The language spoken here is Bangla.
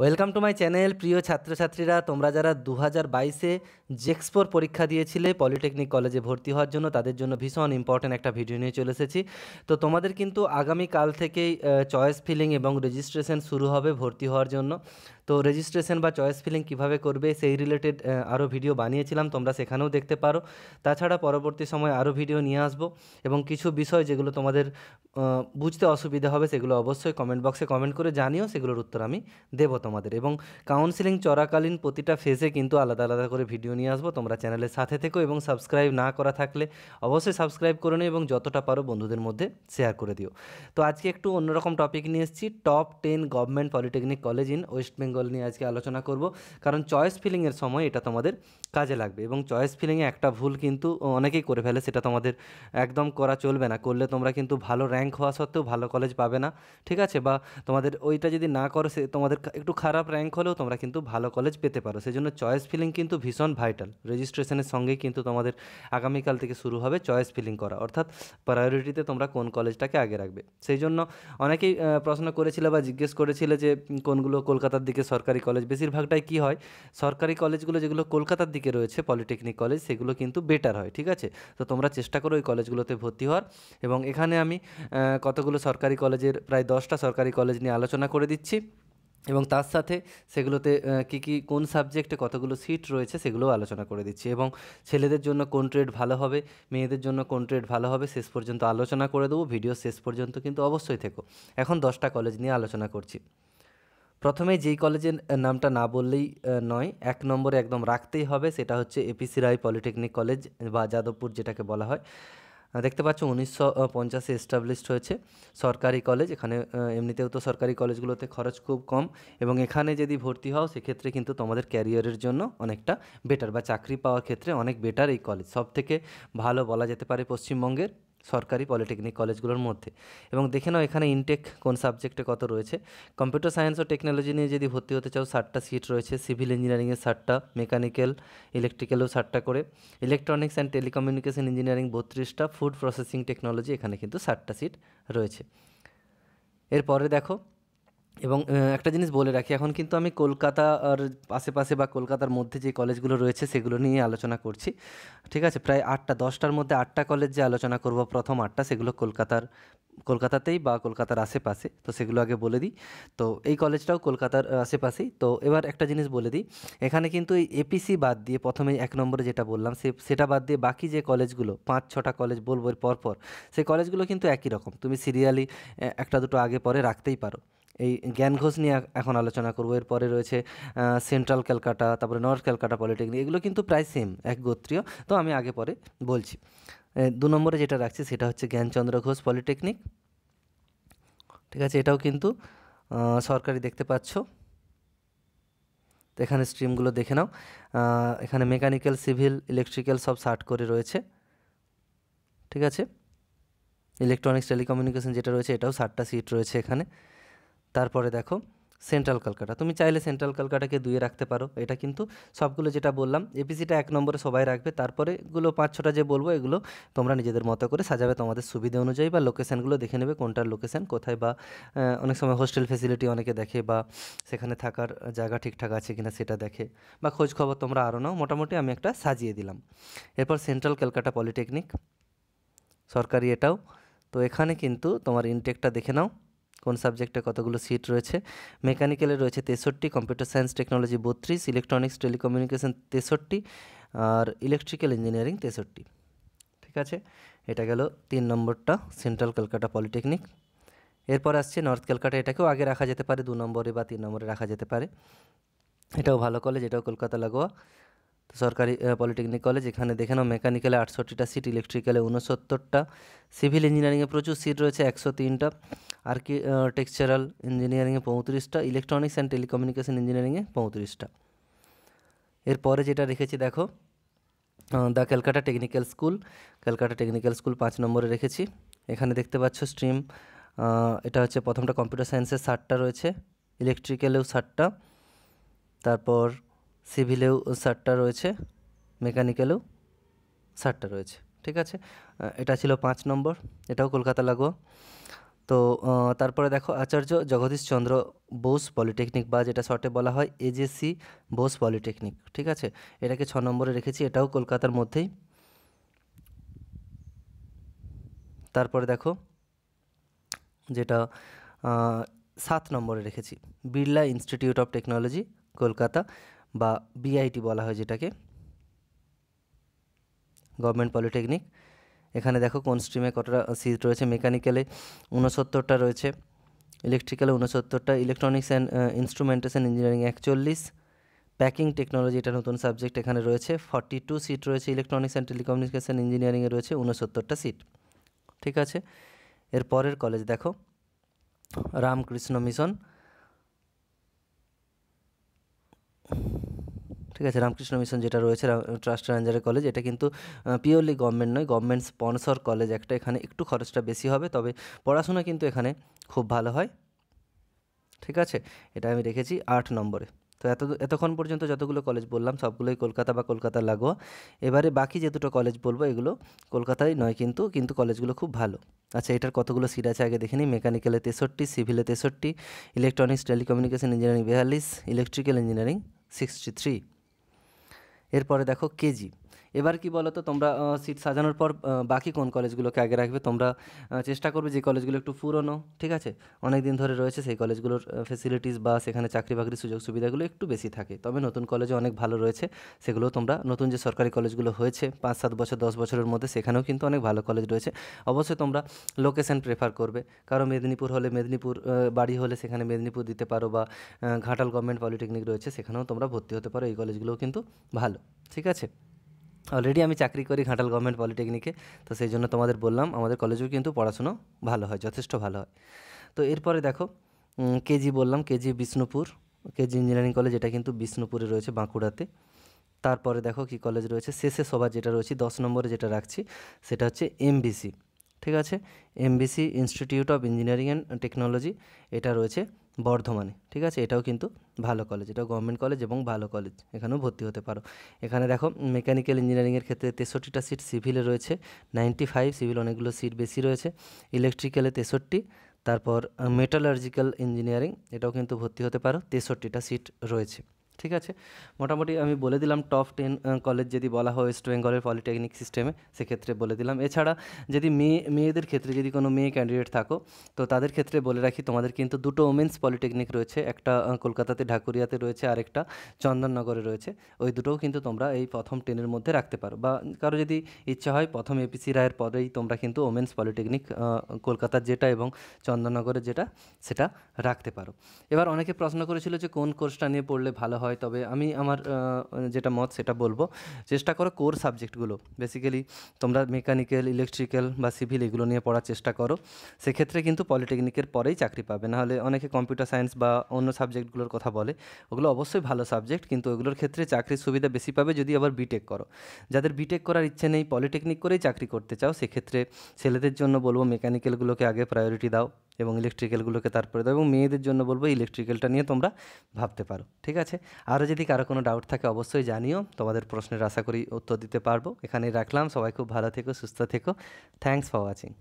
ওয়েলকাম টু মাই চ্যানেল প্রিয় ছাত্রছাত্রীরা তোমরা যারা দু হাজার বাইশে জেক্সপোর পরীক্ষা দিয়েছিলে পলিটেকনিক কলেজে ভর্তি হওয়ার জন্য তাদের জন্য ভীষণ ইম্পর্ট্যান্ট একটা ভিডিও নিয়ে চলে এসেছি তো তোমাদের কিন্তু আগামী কাল থেকেই চয়েস ফিলিং এবং রেজিস্ট্রেশন শুরু হবে ভর্তি হওয়ার জন্য তো রেজিস্ট্রেশন বা চয়েস ফিলিং কীভাবে করবে সেই রিলেটেড আরও ভিডিও বানিয়েছিলাম তোমরা সেখানেও দেখতে পারো তাছাড়া পরবর্তী সময় আরও ভিডিও নিয়ে আসবো এবং কিছু বিষয় যেগুলো তোমাদের বুঝতে অসুবিধা হবে সেগুলো অবশ্যই কমেন্ট বক্সে কমেন্ট করে জানিও সেগুলোর উত্তর আমি দেব তোমাদের এবং কাউন্সিলিং চলাকালীন প্রতিটা ফেজে কিন্তু আলাদা আলাদা করে ভিডিও নিয়ে আসবো তোমরা চ্যানেলের সাথে থেকো এবং সাবস্ক্রাইব না করা থাকলে অবশ্যই সাবস্ক্রাইব করে নিও এবং যতটা পারো বন্ধুদের মধ্যে শেয়ার করে দিও তো আজকে একটু অন্যরকম টপিক নিয়ে এসেছি top ten government polytechnic college in West Bengal নিয়ে আজকে আলোচনা করব কারণ চয়েস ফিলিংয়ের সময় এটা তোমাদের কাজে লাগবে এবং চয়েস ফিলিংয়ে একটা ভুল কিন্তু অনেকেই করে ফেলে সেটা তোমাদের একদম করা চলবে না করলে তোমরা কিন্তু ভালো র্যাঙ্ক র্যাঙ্ক হওয়া সত্ত্বেও ভালো কলেজ পাবে না ঠিক আছে বা তোমাদের ওইটা যদি না করো সে তোমাদের একটু খারাপ র্যাঙ্ক হলেও তোমরা কিন্তু ভালো কলেজ পেতে পারো সেই জন্য চয়েস ফিলিং কিন্তু ভীষণ ভাইটাল রেজিস্ট্রেশনের সঙ্গেই কিন্তু তোমাদের আগামীকাল থেকে শুরু হবে চয়েস ফিলিং করা অর্থাৎ প্রায়োরিটিতে তোমরা কোন কলেজটাকে আগে রাখবে সেই জন্য অনেকেই প্রশ্ন করেছিল বা জিজ্ঞেস করেছিল যে কোনগুলো কলকাতার দিকে সরকারি কলেজ বেশিরভাগটাই কি হয় সরকারি কলেজগুলো যেগুলো কলকাতার দিকে রয়েছে পলিটেকনিক কলেজ সেগুলো কিন্তু বেটার হয় ঠিক আছে তো তোমরা চেষ্টা করো ওই কলেজগুলোতে ভর্তি হওয়ার এবং এখানে আমি কতগুলো সরকারি কলেজের প্রায় দশটা সরকারি কলেজ নিয়ে আলোচনা করে দিচ্ছি এবং তার সাথে সেগুলোতে কী কী কোন সাবজেক্টে কতগুলো সিট রয়েছে সেগুলোও আলোচনা করে দিচ্ছি এবং ছেলেদের জন্য কোন ট্রেড ভালো হবে মেয়েদের জন্য কোন ট্রেড ভালো হবে শেষ পর্যন্ত আলোচনা করে দেবো ভিডিও শেষ পর্যন্ত কিন্তু অবশ্যই থেকো এখন দশটা কলেজ নিয়ে আলোচনা করছি প্রথমে যেই কলেজের নামটা না বললেই নয় এক নম্বরে একদম রাখতেই হবে সেটা হচ্ছে এপিসি রায় পলিটেকনিক কলেজ বা যাদবপুর যেটাকে বলা হয় দেখতে পাচ্ছ উনিশশো পঞ্চাশে এস্টাবলিশড হয়েছে সরকারি কলেজ এখানে এমনিতেও তো সরকারি কলেজগুলোতে খরচ খুব কম এবং এখানে যদি ভর্তি হও সেক্ষেত্রে কিন্তু তোমাদের ক্যারিয়ারের জন্য অনেকটা বেটার বা চাকরি পাওয়ার ক্ষেত্রে অনেক বেটার এই কলেজ সব থেকে ভালো বলা যেতে পারে পশ্চিমবঙ্গের সরকারি পলিটেকনিক কলেজগুলোর মধ্যে এবং দেখে নাও এখানে ইনটেক কোন সাবজেক্টে কত রয়েছে কম্পিউটার সায়েন্স ও টেকনোলজি নিয়ে যদি ভর্তি হতে চাও ষাটটা সিট রয়েছে সিভিল ইঞ্জিনিয়ারিংয়ে ষাটটা মেকানিক্যাল ইলেকট্রিক্যালও ষাটটা করে ইলেকট্রনিক্স অ্যান্ড টেলিকমিউনিকেশন ইঞ্জিনিয়ারিং বত্রিশটা ফুড প্রসেসিং টেকনোলজি এখানে কিন্তু ষাটটা সিট রয়েছে এরপরে দেখো এবং একটা জিনিস বলে রাখি এখন কিন্তু আমি কলকাতা আর আশেপাশে বা কলকাতার মধ্যে যে কলেজগুলো রয়েছে সেগুলো নিয়ে আলোচনা করছি ঠিক আছে প্রায় আটটা দশটার মধ্যে আটটা কলেজ যে আলোচনা করব প্রথম আটটা সেগুলো কলকাতার কলকাতাতেই বা কলকাতার আশেপাশে তো সেগুলো আগে বলে দিই তো এই কলেজটাও কলকাতার আশেপাশেই তো এবার একটা জিনিস বলে দিই এখানে কিন্তু এই এপিসি বাদ দিয়ে প্রথমে এক নম্বরে যেটা বললাম সে সেটা বাদ দিয়ে বাকি যে কলেজগুলো পাঁচ ছটা কলেজ বলবো পরপর সেই কলেজগুলো কিন্তু একই রকম তুমি সিরিয়ালি একটা দুটো আগে পরে রাখতেই পারো এই জ্ঞান ঘোষ নিয়ে এখন আলোচনা করবো এরপরে রয়েছে সেন্ট্রাল ক্যালকাটা তারপরে নর্থ ক্যালকাটা পলিটেকনিক এগুলো কিন্তু প্রায় সেম এক গোত্রীয় তো আমি আগে পরে বলছি দু নম্বরে যেটা রাখছি সেটা হচ্ছে জ্ঞানচন্দ্র ঘোষ পলিটেকনিক ঠিক আছে এটাও কিন্তু সরকারি দেখতে পাচ্ছ তো এখানে স্ট্রিমগুলো দেখে নাও এখানে মেকানিক্যাল সিভিল ইলেকট্রিক্যাল সব সার্ট করে রয়েছে ঠিক আছে ইলেকট্রনিক্স টেলিকমিউনিকেশন যেটা রয়েছে এটাও সাতটা সিট রয়েছে এখানে তারপরে দেখো সেন্ট্রাল কলকাতা তুমি চাইলে সেন্ট্রাল কলকাতাকে দুয়ে রাখতে পারো এটা কিন্তু সবগুলো যেটা বললাম এপিসিটা এক নম্বরে সবাই রাখবে তারপরে এগুলো পাঁচ ছটা যে বলবো এগুলো তোমরা নিজেদের মতো করে সাজাবে তোমাদের সুবিধা অনুযায়ী বা লোকেশানগুলো দেখে নেবে কোনটার লোকেশান কোথায় বা অনেক সময় হোস্টেল ফেসিলিটি অনেকে দেখে বা সেখানে থাকার জায়গা ঠিকঠাক আছে কিনা সেটা দেখে বা খোঁজ খবর তোমরা আরও নাও মোটামুটি আমি একটা সাজিয়ে দিলাম এরপর সেন্ট্রাল কলকাতা পলিটেকনিক সরকারি এটাও তো এখানে কিন্তু তোমার ইনটেকটা দেখে নাও কোন সাবজেক্টে কতগুলো সিট রয়েছে মেকানিক্যালে রয়েছে তেষট্টি কম্পিউটার সায়েন্স টেকনোলজি বত্রিশ ইলেকট্রনিক্স টেলিকমিউনিকেশান তেষট্টি আর ইলেকট্রিক্যাল ইঞ্জিনিয়ারিং তেষট্টি ঠিক আছে এটা গেল তিন নম্বরটা সেন্ট্রাল কলকাতা পলিটেকনিক এরপর আসছে নর্থ ক্যালকাটা এটাকেও আগে রাখা যেতে পারে দু নম্বরে বা তিন নম্বরে রাখা যেতে পারে এটাও ভালো কলেজ এটাও কলকাতা লাগোয়া সরকারি পলিটেকনিক কলেজ এখানে দেখে নাও মেকানিক্যালে আটষট্টিটা সিট ইলেকট্রিক্যালে উনসত্তরটা সিভিল ইঞ্জিনিয়ারিংয়ে প্রচুর সিট রয়েছে একশো তিনটা আর্কিটেকচারাল ইঞ্জিনিয়ারিংয়ে পঁয়ত্রিশটা ইলেকট্রনিক্স অ্যান্ড টেলিকমিউনিকেশান ইঞ্জিনিয়ারিংয়ে পঁয়ত্রিশটা এরপরে যেটা রেখেছি দেখো the Calcutta technical school Calcutta technical school পাঁচ নম্বরে রেখেছি এখানে দেখতে পাচ্ছ স্ট্রিম এটা হচ্ছে প্রথমটা কম্পিউটার সায়েন্সের ষাটটা রয়েছে ইলেকট্রিক্যালেও ষাটটা তারপর সিভিলেও ষাটটা রয়েছে মেকানিক্যালেও ষাটটা রয়েছে ঠিক আছে এটা ছিল পাঁচ নম্বর এটাও কলকাতা লাগোয়া তো তারপরে দেখো আচার্য জগদীশ চন্দ্র বোস পলিটেকনিক বা যেটা শর্টে বলা হয় এজেসি বোস পলিটেকনিক ঠিক আছে এটাকে ছ নম্বরে রেখেছি এটাও কলকাতার মধ্যেই তারপরে দেখো যেটা সাত নম্বরে রেখেছি Birla institute of technology Kolkata বা বিআইটি বলা হয় যেটাকে গভর্নমেন্ট পলিটেকনিক এখানে দেখো কোন স্ট্রিমে কতটা সিট রয়েছে মেকানিক্যালে উনসত্তরটা রয়েছে ইলেকট্রিক্যালে উনসত্তরটা ইলেকট্রনিক্স অ্যান্ড ইনস্ট্রুমেন্টেশন ইঞ্জিনিয়ারিং একচল্লিশ প্যাকিং টেকনোলজি এটা নতুন সাবজেক্ট এখানে রয়েছে ফর্টি টু সিট রয়েছে ইলেকট্রনিক্স অ্যান্ড টেলিকমিউনিকেশান ইঞ্জিনিয়ারিংয়ে রয়েছে উনসত্তরটা সিট ঠিক আছে এর পরের কলেজ দেখো রামকৃষ্ণ মিশন ঠিক আছে রামকৃষ্ণ মিশন যেটা রয়েছে ট্রাস্ট আঞ্জারে কলেজ এটা কিন্তু পিওরলি গভর্নমেন্ট নয় গভর্নমেন্ট স্পন্সর কলেজ একটা এখানে একটু খরচটা বেশি হবে তবে পড়াশোনা কিন্তু এখানে খুব ভালো হয় ঠিক আছে এটা আমি রেখেছি আট নম্বরে তো এত এতক্ষণ পর্যন্ত যতগুলো কলেজ বললাম সবগুলোই কলকাতা বা কলকাতা লাগোয়া এবারে বাকি যে দুটো কলেজ বলবো এগুলো কলকাতায় নয় কিন্তু কিন্তু কলেজগুলো খুব ভালো আচ্ছা এটার কতগুলো সিট আছে আগে দেখে নিই মেকানিক্যালে তেষট্টি সিভিলে তেষট্টি ইলেকট্রনিক্স টেলিকমিউনিকেশন ইঞ্জিনিয়ারিং বিয়াল্লিশ ইলেকট্রিক্যাল ইঞ্জিনিয়ারিং সিক্সটি থ্রি এরপরে দেখো কেজি এবার কি বলো তো তোমরা সিট সাজানোর পর বাকি কোন কলেজগুলোকে আগে রাখবে তোমরা চেষ্টা করবে যে কলেজগুলো একটু পুরনো ঠিক আছে অনেক দিন ধরে রয়েছে সেই কলেজগুলোর ফেসিলিটিস বা সেখানে চাকরি বাকরির সুযোগ সুবিধাগুলো একটু বেশি থাকে তবে নতুন কলেজে অনেক ভালো রয়েছে সেগুলো তোমরা নতুন যে সরকারি কলেজগুলো হয়েছে পাঁচ সাত বছর দশ বছরের মধ্যে সেখানেও কিন্তু অনেক ভালো কলেজ রয়েছে অবশ্যই তোমরা লোকেশন প্রেফার করবে কারণ মেদিনীপুর হলে মেদিনীপুর বাড়ি হলে সেখানে মেদিনীপুর দিতে পারো বা ঘাটাল গভর্নমেন্ট পলিটেকনিক রয়েছে সেখানেও তোমরা ভর্তি হতে পারো এই কলেজগুলোও কিন্তু ভালো ঠিক আছে অলরেডি আমি চাকরি করি ঘাটাল গভর্নমেন্ট পলিটেকনিকে তো সেই জন্য তোমাদের বললাম আমাদের কলেজেও কিন্তু পড়াশুনো ভালো হয় যথেষ্ট ভালো হয় তো এরপরে দেখো কেজি বললাম KG Bishnupur KG engineering college এটা কিন্তু বিষ্ণুপুরে রয়েছে বাঁকুড়াতে তারপরে দেখো কি কলেজ রয়েছে শেষে সবার যেটা রয়েছে দশ নম্বরে যেটা রাখছি সেটা হচ্ছে এমবিসি ঠিক আছে MBC institute of engineering and technology এটা রয়েছে বর্ধমানে ঠিক আছে এটাও কিন্তু ভালো কলেজ এটাও গভর্নমেন্ট কলেজ এবং ভালো কলেজ এখানেও ভর্তি হতে পারো এখানে দেখো মেকানিক্যাল ইঞ্জিনিয়ারিংয়ের ক্ষেত্রে তেষট্টিটা সিট সিভিলে রয়েছে নাইনটি ফাইভ সিভিল অনেকগুলো সিট বেশি রয়েছে ইলেকট্রিক্যালে তেষট্টি তারপর মেটালার্জিক্যাল ইঞ্জিনিয়ারিং এটাও কিন্তু ভর্তি হতে পারো তেষট্টিটা সিট রয়েছে ঠিক আছে মোটামুটি আমি বলে দিলাম টপ টেন কলেজ যদি বলা হয় ওয়েস্ট বেঙ্গলের পলিটেকনিক সিস্টেমে সেক্ষেত্রে বলে দিলাম এছাড়া যদি মেয়ে মেয়েদের ক্ষেত্রে যদি কোনো মেয়ে ক্যান্ডিডেট থাকো তো তাদের ক্ষেত্রে বলে রাখি তোমাদের কিন্তু দুটো ওমেন্স পলিটেকনিক রয়েছে একটা কলকাতাতে ঢাকুরিয়াতে রয়েছে আরেকটা চন্দননগরে রয়েছে ওই দুটোও কিন্তু তোমরা এই প্রথম টেনের মধ্যে রাখতে পারো বা কারো যদি ইচ্ছা হয় প্রথম এপিসি রায়ের পরেই তোমরা কিন্তু ওমেন্স পলিটেকনিক কলকাতার যেটা এবং চন্দননগরের যেটা সেটা রাখতে পারো এবার অনেকে প্রশ্ন করেছিল যে কোন কোর্সটা নিয়ে পড়লে ভালো হয় তবে আমি আমার যেটা মত সেটা বলবো চেষ্টা করো কোর সাবজেক্টগুলো বেসিক্যালি তোমরা মেকানিক্যাল ইলেকট্রিক্যাল বা সিভিল এগুলো নিয়ে পড়ার চেষ্টা করো সেক্ষেত্রে কিন্তু পলিটেকনিকের পরেই চাকরি পাবে নাহলে অনেকে কম্পিউটার সায়েন্স বা অন্য সাবজেক্টগুলোর কথা বলে ওগুলো অবশ্যই ভালো সাবজেক্ট কিন্তু ওগুলোর ক্ষেত্রে চাকরির সুবিধা বেশি পাবে যদি আবার বিটেক করো যাদের বিটেক করার ইচ্ছে নেই পলিটেকনিক করেই চাকরি করতে চাও সেক্ষেত্রে ছেলেদের জন্য বলবো মেকানিক্যালগুলোকে আগে প্রায়োরিটি দাও এবং ইলেকট্রিক্যালগুলোকে তারপরে দেবো এবং মেয়েদের জন্য বলবো ইলেকট্রিক্যালটা নিয়ে তোমরা ভাবতে পারো ঠিক আছে আরও যদি কারো কোনো ডাউট থাকে অবশ্যই জানিও তোমাদের প্রশ্নের আশা করি উত্তর দিতে পারবো এখানেই রাখলাম সবাই খুব ভালো থেকো সুস্থ থেকো থ্যাংকস ফর ওয়াচিং